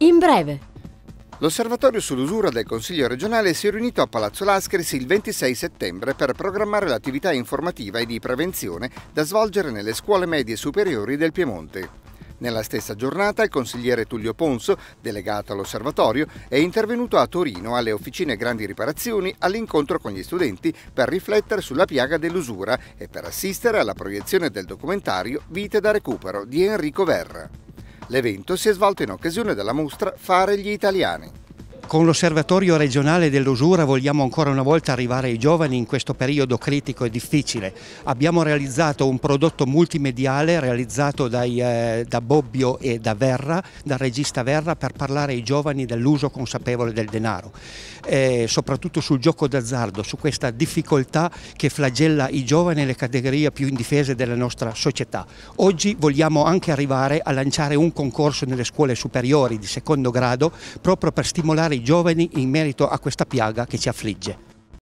In breve. L'osservatorio sull'usura del Consiglio regionale si è riunito a Palazzo Lascris il 26 settembre per programmare l'attività informativa e di prevenzione da svolgere nelle scuole medie e superiori del Piemonte. Nella stessa giornata il consigliere Tullio Ponso, delegato all'osservatorio, è intervenuto a Torino alle officine Grandi Riparazioni all'incontro con gli studenti per riflettere sulla piaga dell'usura e per assistere alla proiezione del documentario Vite da recupero di Enrico Verra. L'evento si è svolto in occasione della mostra Fare gli italiani. Con l'osservatorio regionale dell'usura vogliamo ancora una volta arrivare ai giovani in questo periodo critico e difficile. Abbiamo realizzato un prodotto multimediale realizzato dai, eh, da Bobbio e da Verra, dal regista Verra, per parlare ai giovani dell'uso consapevole del denaro, eh, soprattutto sul gioco d'azzardo, su questa difficoltà che flagella i giovani e le categorie più indifese della nostra società. Oggi vogliamo anche arrivare a lanciare un concorso nelle scuole superiori di secondo grado proprio per stimolare i giovani in merito a questa piaga che ci affligge.